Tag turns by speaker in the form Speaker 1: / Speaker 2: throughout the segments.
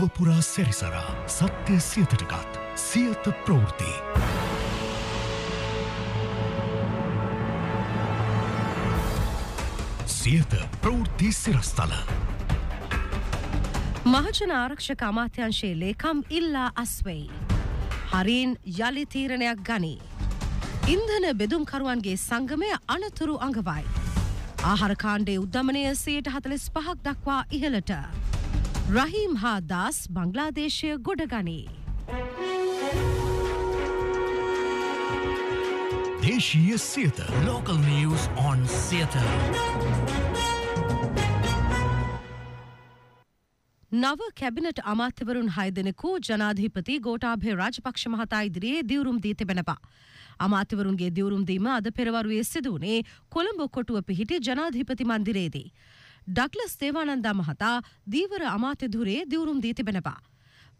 Speaker 1: ලොවපුරා සැරිසරා සත්‍යය සියතටකත් සියත ප්‍රවෘති. සියත ප්‍රවෘත්ති සිරස්ථල. මහජන ආරක්ෂක අමාත්‍යංශයේ ලේකම් ඉල්ලා අස්වෙයි. හරීන් යළි තීරණයක් ගනී. ඉන්ධන බෙදුම්කරුවන්ගේ සංගමය අනතුරු අඟවයි. ආහාරකාණ්ඩේ උද්ධමනය සයට හතලෙස් පහක් දක්වා ඉහළට. රහිම් හා දස් බංගලාදේශය ගොඩගනී. දේශීය Siyatha local news on Siyatha. නව කැබිනට අමාත්‍යවරුන් හයදෙනෙකු ජනාධීපති ගෝටාභය රාජපක්ෂ මහතා ඉදිරියේ දියුරුම් දී තිබෙනවා. අමාත්‍යවරුන්ගේ දියුරුම් දීම අද පෙරවරුවේ සිදුවනේ කොළඹ කොටුව පිහිටි ජනාධීපති මන්දිරේදී. ඩක්ලස් සේවානන්දා මහතා දීවර අමාත්‍යධුරේ දිවුරුම් දී තිබෙනවා.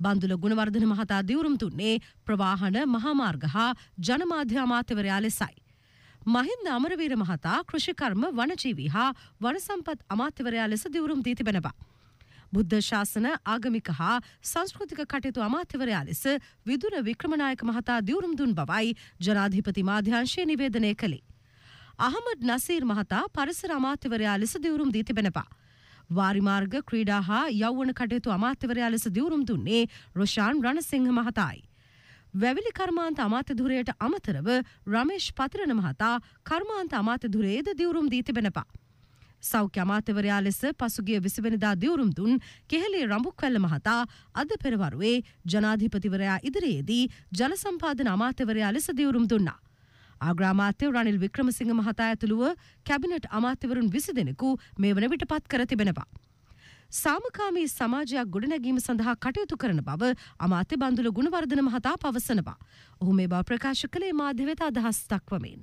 Speaker 1: බන්දුල ගුණවර්ධන මහතා දිවුරුම් තුන්නේ ප්‍රවාහන මහාමාර්ග හා ජනමාධ්‍ය අමාත්‍යවරයා ලෙසයි. මහින්ද අමරවීර මහතා කෘෂිකර්ම වනජීවී හා වනසම්පත් අමාත්‍යවරයා ලෙස දිවුරුම් දී තිබෙනවා. බුද්ධ ශාසන ආගමික හා සංස්කෘතික කටයුතු අමාත්‍යවරයා ලෙස විදුර වික්‍රමනායක මහතා දිවුරුම් දුන් බවයි ජනාධිපති මාධ්‍යංශය නිවේදනය කළේ. අහමඩ් නසීර් මහතා පරිසර අමාත්‍යවරයා ලෙස දිවුරුම් දී තිබෙනවා. වාරිමාර්ග ක්‍රීඩා හා යෞවන කටයුතු අමාත්‍යවරයා ලෙස දිවුරුම් දුන්නේ රොෂාන් රණසිංහ මහතායි. වැවිලි කර්මාන්ත අමාත්‍යධුරයට අමතරව රමේෂ් පතිරණ මහතා කර්මාන්ත අමාත්‍යධුරේද දිවුරුම් දී තිබෙනවා. සෞඛ්‍ය අමාත්‍යවරයා ලෙස පසුගිය විසිවනිදා දිවුරුම් දුන් කෙහෙලේ රඹුක්වැල්ල මහතා අද පෙරවරුවේ ජනාධිපතිවරයා ඉදිරියේදී ජල සම්පාදන අමාත්‍යවරයා ලෙස දිවුරුම් දුන්නා. ආග්‍රා අමාත්‍ය රනිල් වික්‍රමසිංහ මහතා ඇතුළුව කැබිනට් අමාත්‍යවරුන් විසි දෙනෙකු මේ වන විට පත් කර තිබෙනවා. සාමකාමී සමාජයක් ගොඩනැගීම සඳහා කටයුතු කරන බව අමාත්‍ය බන්දුල ගුණවර්ධන මහතා පවසනවා. ඔහු මේ බව ප්‍රකාශ කළේ මාධ්‍යවෙත අදහස් දක්වමින්.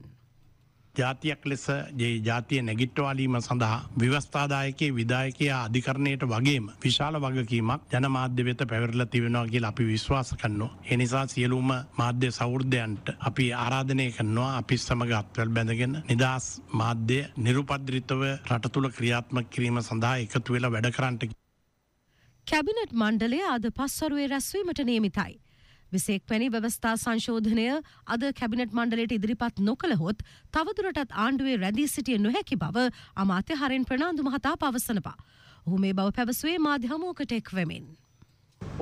Speaker 1: ජාතියක් ලෙස ජේ ජාතිය නැගිට්ටවාලීම සඳහා විවස්ථාදායකේ විදායකයා අධිකරණයට වගේම විශාල වගකීමක් ජනමාධ්‍ය වෙත පැවරල තිබෙනවා කියල අපි විශ්වාස කන්නවා. එනිසා සියලුම මාධ්‍ය සෞෘද්ධයන්ට අපි ආරාධනය කරනවා අපි සමගත්වල් බැඳගෙන නිදස් මාධ්‍ය නිරුපද්‍රිතව රටතුළ ක්‍රියාත්මක කිරීම සඳහා එකතු වෙලා වැඩකරන්ට. කැබිනට් මණ්ඩලය අද පස්වරුවේ රැස්වීමට නියමිතයි. විසෙක්වැනි ව්‍යවස්ථා සංශෝධනය අද කැබිනට් මණ්ඩලයට ඉදිරිපත් නොකළහොත් තවදුරටත් ආණ්ඩුවේ රැදී සිටිය නොහැකි බව අමාත්‍ය හරෙන් ප්‍රනාාන්දු මහතා පවසනවා. ඔහු මේ බව පැවසුවේ මාධ්‍යමෝකට එක්වමින්.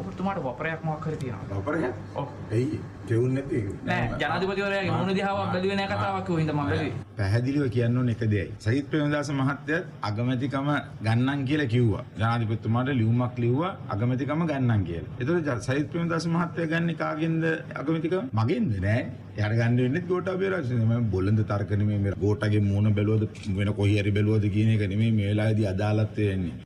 Speaker 1: ඔබතුමාට වපරයක් මොකක් හරි තියෙනවද? වපරයක්? ඔව්. එයි දෙවුන් නැති. නෑ ජනාධිපතිවරයාගේ මොන දිහාවක් බැලුවේ නෑ කතාවක් කිව්ව හින්දා මම බැලුවේ. පැහැදිලිව කියන්න ඕන එක දෙයයි. සජිත් ප්‍රේමදාස මහත්තයත් අගමැතිකම ගන්නම් කියලා කිව්වා. ජනාධිපතිතුමාට ලියුමක් ලිව්වා අගමැතිකම ගන්නම් කියලා. ඒතකොට සජිත් ප්‍රේමදාස මහත්තයා ගන්නේ කාගෙන්ද අගමැතිකම? මගෙන්ද නෑ. එයාට ගන්න වෙන්නේ ගෝඨාභය රාජසිංහ. මම බොළඳ තර්ක නෙමෙයි මේ ගෝඨාගේ මූණ බැලුවද වෙන කොහේ හරි බැලුවද කියන එක නෙමෙයි මේ වෙලාවේදී අදාළත් වෙන්නේ.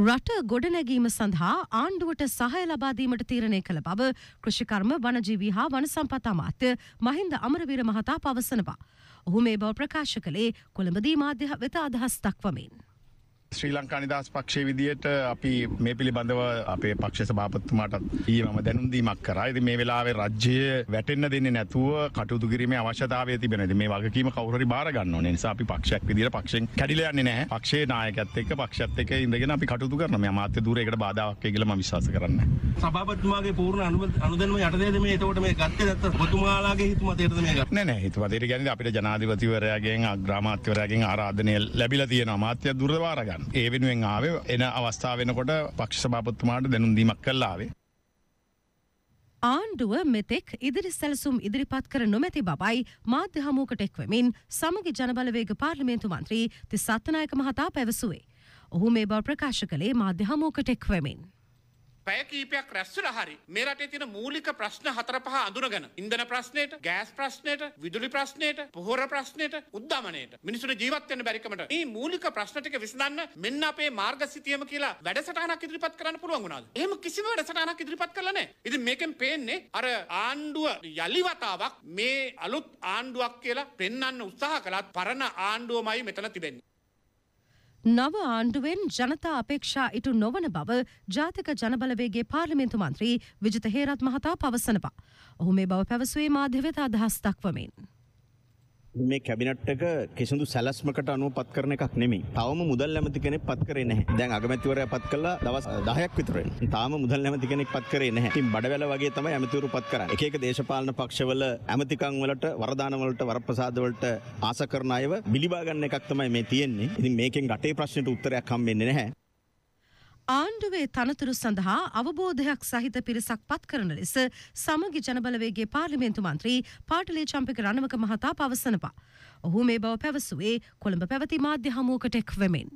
Speaker 1: රට ගොඩනැගීම සඳහා ආණ්ඩුවට සහය ලබාදීමට තීරණය කළ බව කෘෂිකර්ම වනජීවී හා වනසම්පත් අමාත්‍ය මහින්ද අමරවීර මහතා පවසනවා. ඔහු මේ බව ප්‍රකාශ කළේ කොළඹදී මාධ්‍ය වෙත අදහස් දක්වමින්. ශ්‍රී ලංකා නිදහස් පක්ෂය විදියට අපි මේ පිළිබඳව අපේ පක්ෂ සභාපත්තුමාටත් ඒ මම දැනුන්දීමක් කරා ඇති මේ වෙලාවේ රජ්‍යය වැටෙන්න්න දෙන්න නැතුව කටුතු කිරීම අවශ්‍යතාවය තිබෙනද මේ වගකීම කවුරරි බාරගන්න නිසා අපි පක්ෂයක් විදිර පක්ෂෙන් කැඩිලයන්නේ නෑ පක්ෂේ නායකත් එක් පක්ෂත් එක ඉඳගෙන අපි කටුතු කරන මාත්‍ය දුරකට බාධාවක් කියලම විශවාස කරන්න සභාපත්තුමාගේ පූර්ණ අනුව අනුදම යටදේද මේ තවට මේ ගත්ත දත්ත පතුමාලාගේ හිතුමතේරද මේ නෑ හිතුමතේර ගැන අපිට ජනාධිපතිවරයාගෙන් අග්‍රාමාත්‍යවරයාගෙන් ආරාධනය ලැබිල තියෙන අමාත්‍ය දුරවාරගන්න ඒ වෙනුවෙන් ආවේ එන අවස්ථාව වෙනකොට පක්ෂ සභාපත්තුමාට දැනුන්දීමක් කල්ලාවේ. ආණ්ඩුව මෙතෙක් ඉදිරි සැලසුම් ඉදිරිපත් කර නොමැති බවයි මාධ්‍ය හමුවකට එක්වමින් සමගි ජනබලවේග පාර්ලිමේන්තු මන්ත්‍රී තිස් සත්නායක මහතා පැවසුවේ. ඔහු මේ බව ප්‍රකාශ කළේ මාධ්‍ය හමුවකට එක්වමින්. පැය කීපයක් රැස්වල හරි මේ රටේ තියෙන මූලික ප්‍රශ්න හතර පහ අඳුනගෙන ඉන්ධන ප්‍රශ්නයට, ගෑස් ප්‍රශ්නයට, විදුලි ප්‍රශ්නයට, පොහොර ප්‍රශ්නයට, උද්දමනයට මිනිසුන්ට ජීවත් වෙන්න බැරිකමට මේ මූලික ප්‍රශ්න ටික විසඳන්න මෙන්න අපේ මාර්ගසිතියම කියලා වැඩසටහනක් ඉදිරිපත් කරන්න පුළුවන් වුණාද? එහෙම කිසිම වැඩසටහනක් ඉදිරිපත් කරලා නැහැ. ඉතින් මේකෙන් පේන්නේ අර ආණ්ඩුව යලි වතාවක් මේ අලුත් ආණ්ඩුවක් කියලා පෙන්වන්න උත්සාහ කළත් පරණ ආණ්ඩුවමයි මෙතන තිබෙන්නේ. නව ආණ්ඩුවෙන් ජනතා අපේක්ෂා ඉටු නොවන බව ජාතික ජනබලවේගේ පාර්ලිමේන්තු මන්ත්‍රී විජිත හේරත් මහතා පවසනවා. ඔහු මේ බව පැවසුවේ මාධ්‍ය වෙත අදහස් දක්වමින්. මේ කැබිනට් එක කිසිදු සැලස්මකට අනුව පත් කරන එකක් නෙමේ. තවම මුදල් ඇමති කෙනෙක් පත් කරේ නැහැ. දැන් අගමැතිවරයා පත් කළා දවස් 10ක් විතරෙන්. තාම මුදල් ඇමති කෙනෙක් පත් කරේ නැහැ. ඉතින් බඩවැල වගේ තමයි ඇමතිවරු පත් කරන්නේ. එක එක දේශපාලන පක්ෂවල ඇමතිකම් වලට වරදාන වලට වරප්‍රසාද වලට ආස කරන අයව බිලිබා ගන්න එකක් තමයි මේ තියෙන්නේ. ඉතින් මේකෙන් රටේ ප්‍රශ්නෙට උත්තරයක් හම්බෙන්නේ නැහැ. ආණ්ඩුවේ තනතුරු සඳහා අවබෝධයක් සහිත පිරිසක් පත් කරන ලෙස සමගි ජනබලවේගේ පාර්ලිමේන්තු මන්ත්‍රී පාටලේ චම්පික රණවක මහතා පවසනවා. ඔහු මේ බව පැවසුවේ කොළඹ පැවති මාධ්‍ය හමුවකට එක් වෙමින්.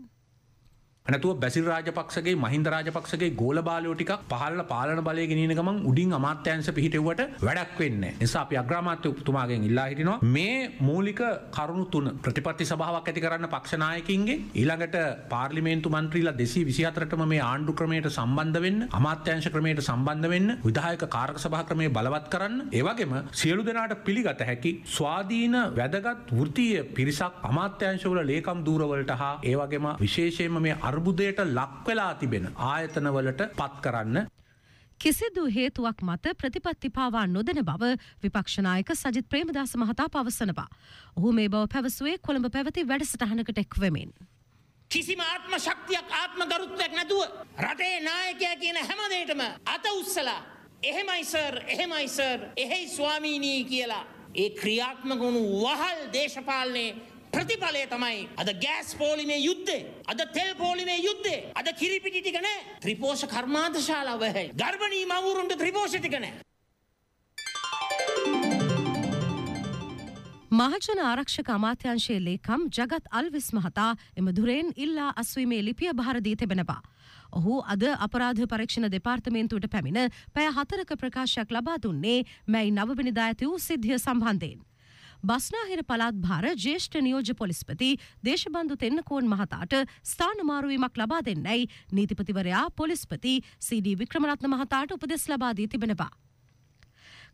Speaker 1: නැතුව බැසිල් රාජපක්සගේ මහින්ද රාජපක්සගේ ගෝල බාලයෝ ටිකක් පහල්ල පාලන බලය ගෙනන ගමන් උඩින් අමාත්‍යන්ස පිහිටවට වැඩක් වෙන්න නිසා අපි අග්‍රාමාත්‍ය උපතුමාගෙන් ඉල්ලා හිටිනවා මේ මූලික කරුණු තුන ප්‍රතිපත්ති සභාවක් ඇති කරන්න පක්ෂනායකින්ගේ ඊළඟට පාර්ලිමේන්තු මන්ත්‍රීලා දෙසී විසිහතරටම මේ ආණ්ඩු ක්‍රමයට සම්බන්ධ වෙන්න අමාත්‍යංශ ක්‍රමයට සම්බන්ධ වෙන්න විදායක කාරක සභා ක්‍රමය බලවත් කරන්න ඒවගේම සියලු දෙනාට පිළිගත හැකි ස්වාධීන වැදගත් වෘතිය පිරිසක් අමාත්‍යංශවල ලේකම් දූරවලට හා ඒවගේම විශේෂයෙන්ම මේ අර අර්බුදයට ලක්වෙලා තිබෙන ආයතනවලට පත් කරන්න. කිසිදු හේතුවක් මත ප්‍රතිපත්තිපාවා නොදන බව විපක්ෂනායක සජිත් ප්‍රේමදාස මහතා පවසනවා. ඔහු මේ බව පැවසුවේ කොළඹ පැවති වැඩසටහනකට එක්වමින්. කිසිම ආත්ම ශක්තියක් ආත්ම ගරුත්වයක් නැතුව රටේ නායකයා කියන හැමදේටම අත උස්සලා එහෙමයි සර් එහෙමයි සර් එහෙයි ස්වාමීනී කියලා ඒ ක්‍රියාත්මක වුණු වහල් දේශපාලනයේ ප්‍රතිඵලය තමයි අද ගෑස් පෝලිමේ යුද්ධේ අද තෙල් පෝලිමේ යුද්ධේ අද කිරිපිටි ටික නෑ ත්‍රිපෝෂ කර්මාන්ත ශාලාව වෙයි ගර්භණී මවුරුන්ට ත්‍රිපෝෂ ටික නෑ මහජන ආරක්ෂක අමාත්‍යංශයේ ලේකම් ජගත් අල්විස් මහතා එම දුරෙන් ඉල්ලා අස්වීමේ ලිපිය භාරදී තිබෙනවා. ඔහු අද අපරාධ පරීක්ෂණ දෙපාර්තමේන්තුවට පැමිණ පැය හතරක ප්‍රකාශයක් ලබා දුන්නේ මැයි නවබිනිදා ඇති වූ සිද්ධිය සම්බන්ධයෙන්. බස්නාහිර පළාත් භාර ජ්‍යෙෂ්ඨ නියෝජ්‍ය පොලිස්පති දේශබන්දු තෙන්නකෝන් මහතාට ස්ථානමාරුවීමක් ලබා දෙන්නයි නීතිපතිවරයා පොලිස්පති සීඩී වික්‍රමරත්න මහතාට උපදෙස් ලබා දී තිබෙනවා.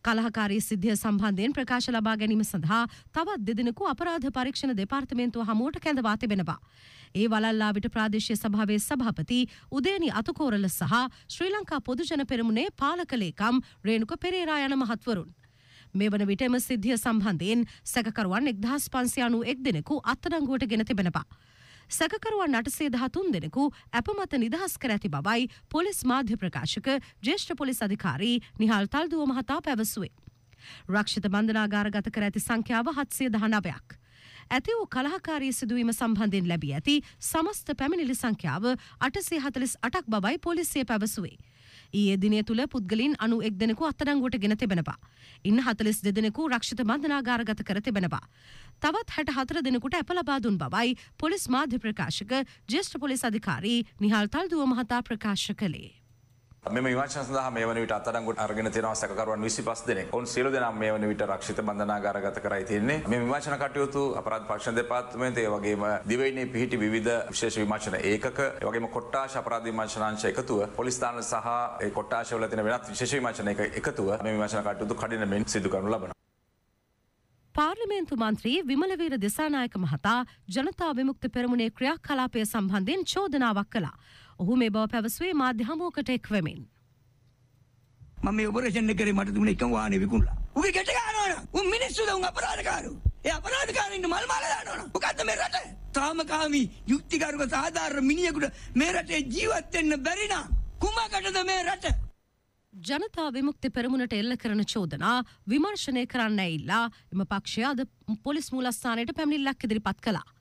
Speaker 1: කලහකාරී සිද්ධිය සම්බන්ධයෙන් ප්‍රකාශ ලබා ගැනීම සඳහා තවත් දෙදෙනෙකු අපරාධ පරීක්ෂණ දෙපාර්තමේන්තුව හමුවට කැඳවා තිබෙනවා. ඒ වලල්ලාවිට ප්‍රාදේශීය සභාවේ සභාපති උදේනි අතුකෝරල සහ ශ්‍රී ලංකා පොදුජන පෙරමුණේ පාලක ලේකම් රේණුක පෙරේරා යන මහත්වරුන් මේ වන විට එම සිද්ධිය සම්බන්ධයෙන් සැකකරුවන් එක්දහස් පන්සියානු එක් දෙනෙකු අත්තඩංගුවට ගෙන තිබෙනවා. සැකකරුවන් අටසේ දහතුන් දෙනෙකු ඇපමත නිදහස් කර ඇති බවයි පොලිස් මාධ්‍ය ප්‍රකාශක ජේෂ්ඨ පොලිස් අධිකාරී නිහල් තල්දුව මහතා පැවසුවේ. රක්ෂිත බන්ධනාගාර ගත කර ඇති සංඛ්‍යාව හත්සේ දහනවයක්. ඇති වූ කලාකාරී සිදුවීම සම්බන්ධයෙන් ලැබී ඇති සමස්ත පැමිණිලි සංඛ්‍යාව අටසේ හතලිස් අටක් බවයි පොලිසිය පැවසුවේ. ඊයේ දිනය තුළ පුද්ගලින් අනු එක් දෙනෙකු අත්තරංගුවට ගෙන තිබෙනවා. ඉන් හතලිස් දෙදෙනෙකු රක්ෂිත බන්ධනාගාරගත කර තිබෙනවා. තවත් හැට හතර දෙනෙකුට ඇප ලබා දුන් බවයි පොලිස් මාධ්‍ය ප්‍රකාශක ජේෂ්ඨ පොලිස් අධිකාරී නිහල් තල්දුව මහතා ප්‍රකාශ කළේ. මෙම විමර්ශන සඳහා මේ වන විට අත්අඩංගුවට අරගෙන තියෙනවා සැකකරුවන් 25 දෙනෙක්. ඔවුන් සියලු දෙනා මේ වන විට රක්ෂිත බන්ධනාගාරගත කරයි තියෙන්නේ. මේ විමර්ශන කටයුතු අපරාධ පරීක්ෂණ දෙපාර්තමේන්තුවේ ඒ වගේම දිවයිනේ පිහිටි විවිධ විශේෂ විමර්ශන ඒකක, ඒ වගේම කොට්ටාෂ අපරාධ විමර්ශන අංශ එකතුව, පොලිස් ස්ථාන සහ ඒ කොට්ටාෂවල තියෙන වෙනත් විශේෂ විමර්ශන ඒක එකතුව මේ විමර්ශන කටයුතු කඩිනමින් සිදු කරනු ලබනවා. පාර්ලිමේන්තු මන්ත්‍රී විමලවීර දිසානායක මහතා ජනතා විමුක්ති පෙරමුණේ ක්‍රියාකලාපය සම්බන්ධයෙන් චෝදනාවක් කළා. ඔහු මේ බව පැවසුවේ මාධ්‍ය හමුවකට එක්වමින්. මම මේ ඔපරේෂන් එක කරේ මට දුන්න එකම වාහනේ විකුණලා. උගේ ගැට ගන්නවනම් උන් මිනිස්සුද උන් අපරාධකාරයෝ. ඒ අපරාධකාරින්න මල් මාල දානවනම් මොකද්ද මේ රට? තාමකාමී යුක්තිකරුක සාධාරණ මිනිහෙකුට මේ රටේ ජීවත් වෙන්න බැරි නම් කුමකටද මේ රට? ජනතා විමුක්ති පෙරමුණට එල්ල කරන චෝදනා විමර්ශනය කරන්න ඉල්ලා එම පක්ෂයාද පොලිස් මූලස්ථානයට පැමිණිල්ලක් ඉදිරිපත් කළා.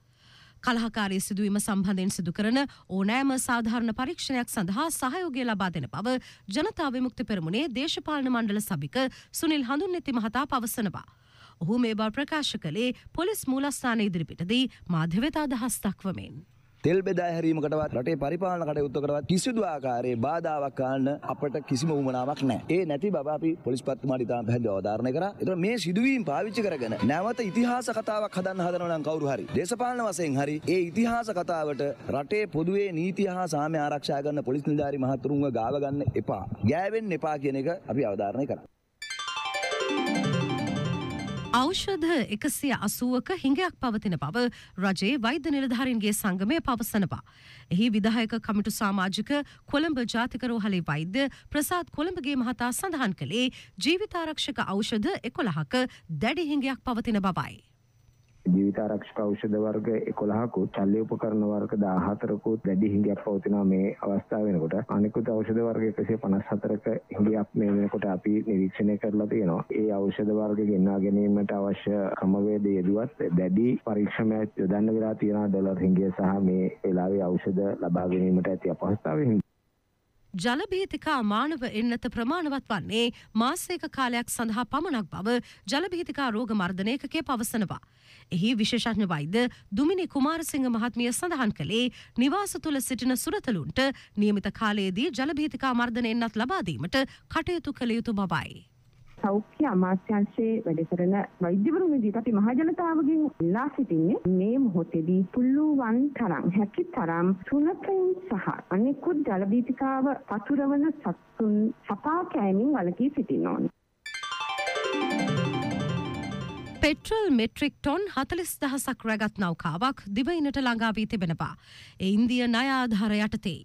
Speaker 1: කලහකාරී සිදුවීම සම්බන්ධයෙන් සිදු කරන ඕනෑම සාධාරණ පරීක්ෂණයක් සඳහා සහයෝගය ලබා දෙන බව ජනතා විමුක්ති පෙරමුණේ දේශපාලන මණ්ඩල සභික සුනිල් හඳුන්නෙති මහතා පවසනවා. ඔහු මේ බව ප්‍රකාශ කළේ පොලිස් මූලස්ථාන ඉදිරිපිටදී මාධ්‍යවේතා දහස් දක්වමින්. තෙල් බෙදා හැරීමකටවත් රටේ පරිපාලන කටයුත්තකටවත් කිසිදු ආකාරයේ බාධාවක් කරන්න අපට කිසිම උවමනාවක් නැහැ. ඒ නැති බව අපි පොලිස් පත්තුමාට ඉතාම පැහැදිලිව අවධාරණය කරා. ඒතර මේ සිදුවීම් පාවිච්චි කරගෙන නැවත ඉතිහාස කතාවක් හදන්න හදනවා නම් කවුරු හරි දේශපාලන වශයෙන් හරි ඒ ඉතිහාස කතාවට රටේ පොදුවේ නීතිය හා සාමය ආරක්ෂා කරන පොලිස් නිලධාරි මහතුරුන්ව ගාව ගන්න එපා. ගෑවෙන්න එපා කියන එක අපි අවධාරණය කරා. ඖෂධ එකසිය අසුවක හිඟයක් පවතින බව රජයේ වෛද්‍ය නිලධාරීන්ගේ සංගමය පවසනවා. එහි විදායක කමිටු සාමාජික කොළඹ ජාතික රෝහලේ වෛද්‍ය ප්‍රසාද් කොළඹගේ මහතා සඳහන් කළේ ජීවිතාරක්ෂක ඖෂධ එකොළහක දැඩි හිඟයක් පවතින බවයි. ජීවිත ආරක්ෂක ඖෂධ වර්ග 11කුත් ශල්‍ය උපකරණ වර්ග 14කුත් වැඩි හිඟයක් පවතිනවා මේ අවස්ථාව වෙනකොට අනෙකුත් ඖෂධ වර්ග 154ක හිඟයක් මේ වෙනකොට අපි නිරීක්ෂණය කරලා තියෙනවා. ඒ ඖෂධ වර්ග ගෙන්වා ගැනීමට අවශ්‍ය ක්‍රමවේද යෙදුවත් දැඩි පරීක්ෂණයක් යොදන්න වෙලා තියෙනවා ඩොලර් හිඟය සහ මේ වෙලාවේ ඖෂධ ලබා ගැනීමට ඇති අපහසුතාවය ජලභීතිකා මානව එන්නත ප්‍රමාණවත් වන්නේ මාසයක කාලයක් සඳහා පමණක් බව ජලභීතිකා රෝග මර්ධනයකගේ පවසනවා. එහි විශේෂඥ වෛද්‍ය දුමිනි කුමාරසිංහ මහත්මිය සඳහන් කළේ නිවාස තුළ සිටින සුරතලුන්ට නියමිත කාලයේදී ජලභීතිකා මර්ධනය එන්නත් ලබා දීමට කටයුතු කළ යුතු බවයි. සෞඛ්‍ය අමාත්‍යාංශයේ වැඩ කරන වෛද්‍යවරුන් විදිහට අපි මහජනතාවගෙන් ඉල්ලා සිටින්නේ මේ මොහොතේදී පුළුවන් තරම් හැකි තරම් සුනකයන් සහ අනෙකුත් ජල දීපිකාව පතුරවන සත්තුන් සපා කෑමෙන් වලකී සිටින්න ඕනේ. පෙට්‍රල් මෙට්‍රික් ටොන් හතලිස් දහසක් රැගත් නෞකාවක් දිවයිනට ළඟාවී තිබෙනවා. එඉන්දිය නයාධාර යටතේ.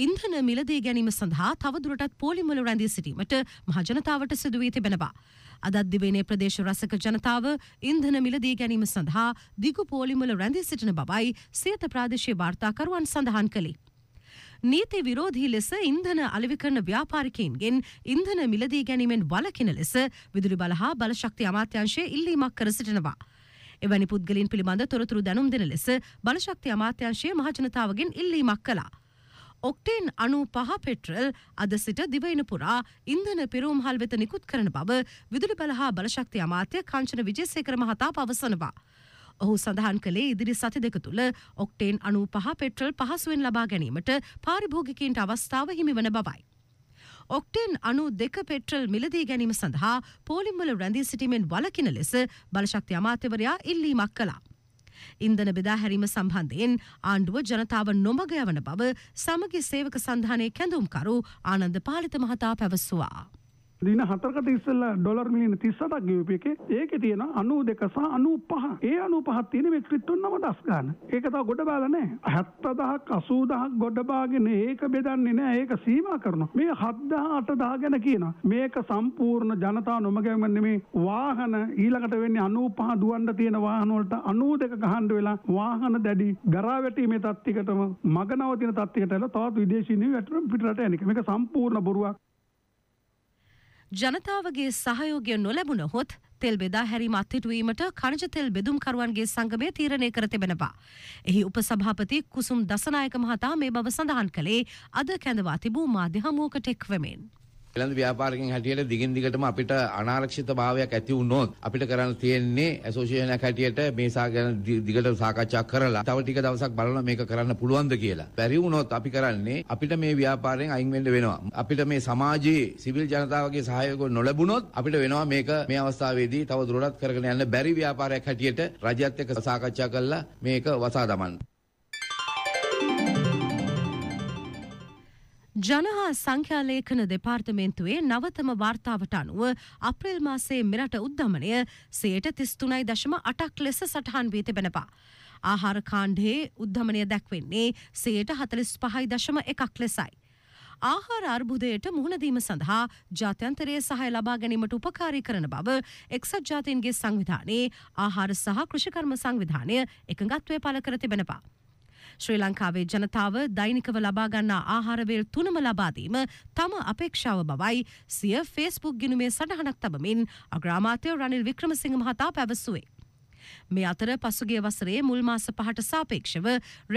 Speaker 1: ඉන්ධන මිලදී ගැනීම සඳහා තවදුරටත් පෝලිමල රැඳී සිටීමට මහජනතාවට සිදුවී තිබෙනවා. අදත් දිවේනේ ප්‍රදේශ රසක ජනතාව ඉන්ධන මිලදී ගැනීම සඳහා දිගු පෝලිමල රැඳී සිටින බවයි සියත ප්‍රාදේශීය වාර්තාකරුවන් සඳහන් කළේ. නීති විරෝධී ලෙස ඉන්ධන අලෙවි කරන ව්‍යාපාරිකයින්ගෙන් ඉන්ධන මිලදී ගැනීමෙන් වලකින ලෙස විදුලි බල හා බලශක්ති අමාත්‍යංශය ඉල්ලීමක් කර සිටිනවා. එවැනි පුද්ගලින් පිළිබඳ තොරතුරු දැනුම් දෙන ලෙස බලශක්ති අමාත්‍යංශය මහජනතාවගෙන් ඉල්ලීමක් කළා. ඔක්ටේන් අනු පහ පෙට්‍රල් අද සිට දිවයින පුරා ඉන්දන පිරෝම්හල් වෙත නිකුත් කරන බව විදුලි බලහා බලශක්ති අමාත්‍ය කංචන විජේසේකර මහතා පවසනවා. ඔහු සඳහන් කළේ ඉදිරි සති දෙක තුළ ඔක්ටේන් අනු පහ පෙට්‍රල් පහසුවෙන් ලබා ගැනීමට පාරිභෝගිකන්ට අවස්ථාව හිමිවන බවයි. ඔක්ටෙන් අනු දෙක පෙට්‍රල් මිලදී ගැනීම සඳහා පෝලිම්වල රැඳී සිටීමෙන් වලකින ලෙස බලශක්ති අමාත්‍යවරයා ඉල්ලීමක් කලා. ඉන්ධන බෙදාහැරීම සම්බන්ධයෙන් ආණ්ඩුව ජනතාව නොමග යවන බව සමගි සේවක සන්ධානයේ කැඳුම්කරු ආනන්ද පාලිත මහතා පැවසුවා. දින හතරකට ඉස්සෙල්ලා ඩොලර් මිලියන 37ක් ගෙවපු එකේ ඒකේ තියෙන 92 සහ 95. ඒ 95ක් තියෙන මේ ක්‍රිප්ටොන් 9000 ගන්න. ඒක තව ගොඩ බාලා නැහැ. 70000ක් 80000ක් ගොඩ බාගෙන ඒක බෙදන්නේ නැහැ. ඒක සීමා කරනවා. මේ 7000 8000 ගැන කියනවා. මේක සම්පූර්ණ ජනතා නොමගැම නෙමේ වාහන ඊළඟට වෙන්නේ 95 දුවන්න තියෙන වාහන වලට 92 ගහන්න වෙලා වාහන දැඩි ගරා වැටීමේ තත්යකටම මග නවතින තත්යකට ඇවිල්ලා තවත් විදේශීනි වැටෙන පිටරට යන එක. මේක සම්පූර්ණ බොරුවක්. ජනතාවගේ සහයෝගය නොලැබුණ හොත් තෙල් බෙදා හැරීම අත්හිටුවීමට කණජ තෙල් බෙදුම්කරුවන්ගේ සංගමය තීරණය කර තිබෙනවා. එහි උපසභාපති කුසුම් දසනායක මහතා මේ බව සඳහන් කළේ අද කැඳවා තිබූ මාධ්‍ය හමුවකට එක්වමින්. එළඳ ව්‍යාපාරිකයන් හැටියට දිගින් දිගටම අපිට අනාරක්ෂිත භාවයක් ඇති වුණොත් අපිට කරන්න තියෙන්නේ ඇසෝෂියේෂන්යක් හැටියට මේ සා ගැන දිගට සාකච්ඡා කරලා තව ටික දවසක් බලලා මේක කරන්න පුළුවන්ද කියලා. බැරි වුණොත් අපි කරන්නේ අපිට මේ ව්‍යාපාරයෙන් අයින් වෙන්න වෙනවා. අපිට මේ සමාජයේ සිවිල් ජනතාවගේ සහයෝගය නොලැබුණොත් අපිට වෙනවා මේක මේ අවස්ථාවේදී තව දුරටත් කරගෙන යන්න බැරි ව්‍යාපාරයක් හැටියට රජයත් එක්ක සාකච්ඡා කරලා මේක වසා දමන්න. ජනහා සංඛ්‍යාලේඛන දෙපාර්තමේන්තුවේ නවතම වාර්තාවට අනුව අප්‍රේල් මාසයේ මෙරට උද්ධමනය සයට තිස්තුනයි දශම අටක් ලෙස සටහන් වී තිබෙනවා. ආහාර කාණ්ඩයේ උද්ධමනය දැක්වෙන්නේ සයට හතලිස් පහයි දශම එකක් ලෙසයි. ආහාර අර්බුදයට මුහුණදීම සඳහා ජාත්‍යන්තරයේ සහය ලබා ගැනීමට උපකාරී කරන බව එක්සත් ජාතීන්ගේ සංවිධානයේ ආහාර සහ කෘෂිකර්ම සංවිධානය එකඟත්වය පළ කර තිබෙනවා. ශ්‍රී ලංකාවේ ජනතාව දෛනිකව ලබාගන්නා ආහාරවේල් තුනම ලබාදීම තම අපේක්ෂාව බවයි සිය ෆේස්බුක් ගිනුමේ සටහනක් තබමින් අග්‍රාමාත්‍ය රනිල් වික්‍රමසිංහ මහතා පැවසුවේ. මේ අතර පසුගිය වසරේ මුල් මාස පහට සාපේක්ෂව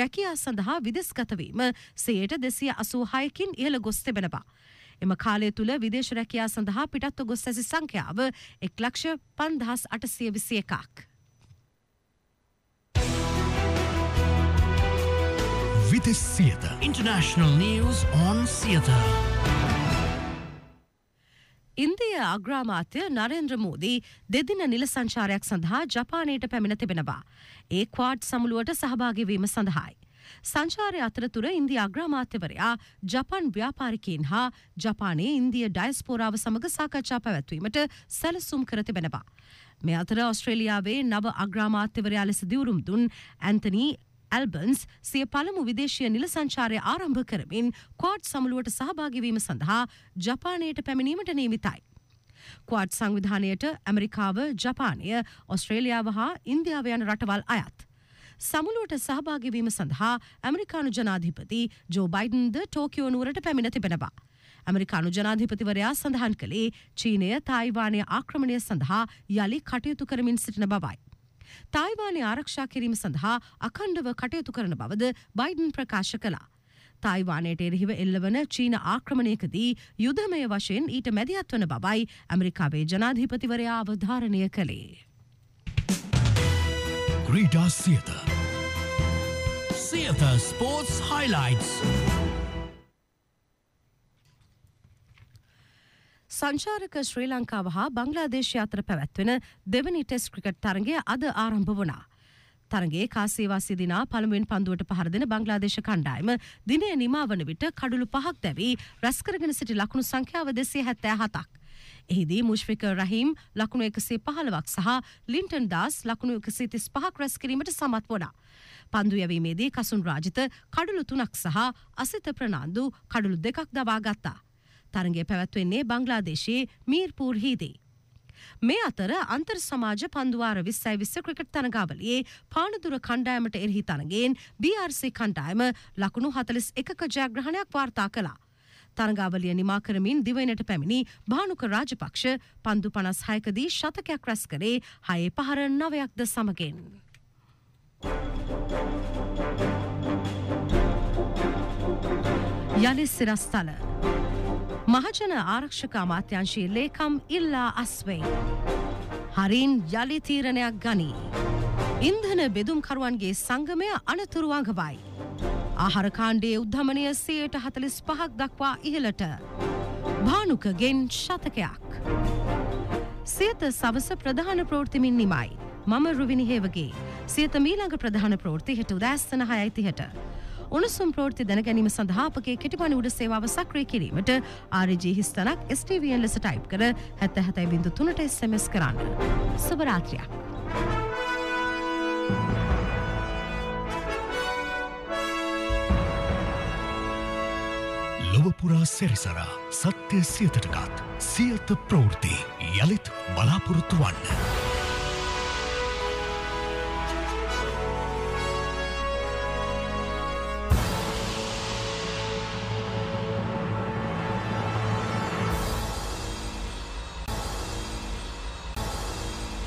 Speaker 1: රැකියා සඳහා විදෙස්ගතවීම සයට දෙසිය අසූහයකින් ඉහළ ගොස් තිබෙනවා. එම කාලය තුළ විදේශ රැකයා සඳහා පිටත්ව ගොස් ඇසි සංඛ්‍යාව එක් ලක්ෂ පන්දහස් අටසිය විසිය එකක්. City Theatre. International News on Theatre. ඉන්දිය අග්‍රාමාත්‍ය නරේන්ද්‍ර මෝදී දෙදින නිල සංචාරයක් සඳහා ජපානයට පැමිණ තිබෙනවා. ඒ ක්වාඩ් සමුළුවට සහභාගිවීම සඳහායි. සංචාරය අතරතුර ඉන්දිය අග්‍රාමාත්‍යවරයා ජපන් ව්‍යාපාරිකයන් හා ජපානයේ ඉන්දිය ඩයිස්පෝරාව සමඟ සාකච්ඡා පැවැත්වීමට සැලසුම් කර තිබෙනවා. මේ අතර ඔස්ට්‍රේලියාවේ නව අග්‍රාමාත්‍යවරයා ලෙස දිවුරුම් දුන් ඇන්තනී ඇල්බන්ස් සිය පළමු විදේශය නිල සංචාරය ආරම්භ කරමින් කොඩ් සමුළුවට සහභාගිවීම සඳහා ජපානයට පැමිණීමට නීමිතයි. කොඩ් සංවිධානයට ඇමරිකාව ජපානය ඔස්ට්‍රේලියාව හා ඉන්දියාව යන රටවල් අයත්. සමුළුවට සහභාගිවීම සඳහා ඇමරිකානු ජනාධිපති ජෝ බයිඩන්ද ටෝකියෝ නුවරට පැමිණ තිබෙනවා. ඇමරිකානු ජනාධිපතිවරයා සඳහන් කළේ චීනය තායිවානය ආක්‍රමණය සඳහා යළි කටයුතු කරමින් සිටින බවයි. තායිවානය ආරක්ෂා කිරීම සඳහා අකණ්ඩව කටයුතු කරන බවද බයිඩන් ප්‍රකාශ කළා. තායිවානයට එරහිව එල්ලවන චීන ආක්‍රමණයකදී යුදමය වශයෙන් ඊට මැදිහත්වන බවයි ඇමරිකාවේ ජනාධීපතිවරයා අවධාරණය කළේ. ක්‍රීඩා සියත සියත ස්පෝර්ට්ස් හයිලයිටස්. සංචාරක ශ්‍රී ලංකාව හා බංගලාදේශ අතර පැවැත්වෙන දෙවනි ටෙස් ක්‍රිකට් තරගය අද ආරම්භ වනා. තරගේ කාසේවාසි දිනා පළමුවෙන් පන්දුවට පහරදෙන බංගලාදේශ කණ්ඩායම දිනය නිමා වන විට කඩුළු පහක් දැවී රැස්කරගෙන සිටි ලකුණු සංඛ්‍යාව දෙසේ හැත්තෑ හතක්. එහිදී මුෂ්ෆික රහිම් ලකුණු එකසේ පහළවක් සහ ලින්ටන් දස් ලකුණු එකසේ තිස් පහක් රැස්කිරීමට සමත් වනා. පන්දු යැවීමේදී කසුන් රාජිත කඩුළු තුනක් සහ අසිත ප්‍රනාන්දු කඩුළු දෙකක් දවා ගත්තා. තරගය පැවැත්වෙන්නේ බංගලාදේශයේ මීර්පූර් හිදී. මේ අතර අන්තර් සමාජ පන්දුවාර විස්සයි විස්ස ක්‍රිකට් තනගාවලයේ පානදුර කණ්ඩායමට එරහි තනගෙන් BRC කණ්ඩායම ලකුණු හතලිස් එකක ජයග්‍රහණයක් වාර්තා කළා. තරගාවලිය නිමා කරමින් දිවයිනට පැමිණි භානුක රාජපක්ෂ පන්දු පනස් හයකදී ශතකයක් රැස් කරේ හයේ පහර නවයක්ද සමගෙන්. යළිස් සිරස්ථල. මහජන ආරක්ෂක අමාත්‍යංශයේ ලේකම් ඉල්ලා අස්වෙයි. හරින් යළි තීරණයක් ගනී. ඉන්ධන බෙදුම්කරුවන්ගේ සංගමය අනතුරු අඟවයි. ආහාර කාණ්ඩයේ උද්ධමනය සියයට හතලිස් පහක් දක්වා ඉහළට. භානුකගෙන් ශතකයක්. සියත සවස ප්‍රධාන ප්‍රෝෘතිමින් නිමයි. මම රුවිනිහේවගේ සියත මීළඟ ප්‍රධාන ප්‍රෝෘති හෙට උදෑස්සන හයයිතිහට. උණුසුම් ප්‍රෝෘති දැන ගැනීම සඳහා අපගේ කෙටිපනි උඩ සේවාව සක්‍රිය කිරීමට RG හිස්තනක් STVN ලෙස ටයිප් කර 77.3ට SMS කරන්න. සුබ රාත්‍රියක්. ලොවපුරා සැරිසරා සත්‍යය සියතටකත් සියත ප්‍රවෘති යළිත් බලාපොරොත්තු වන්න.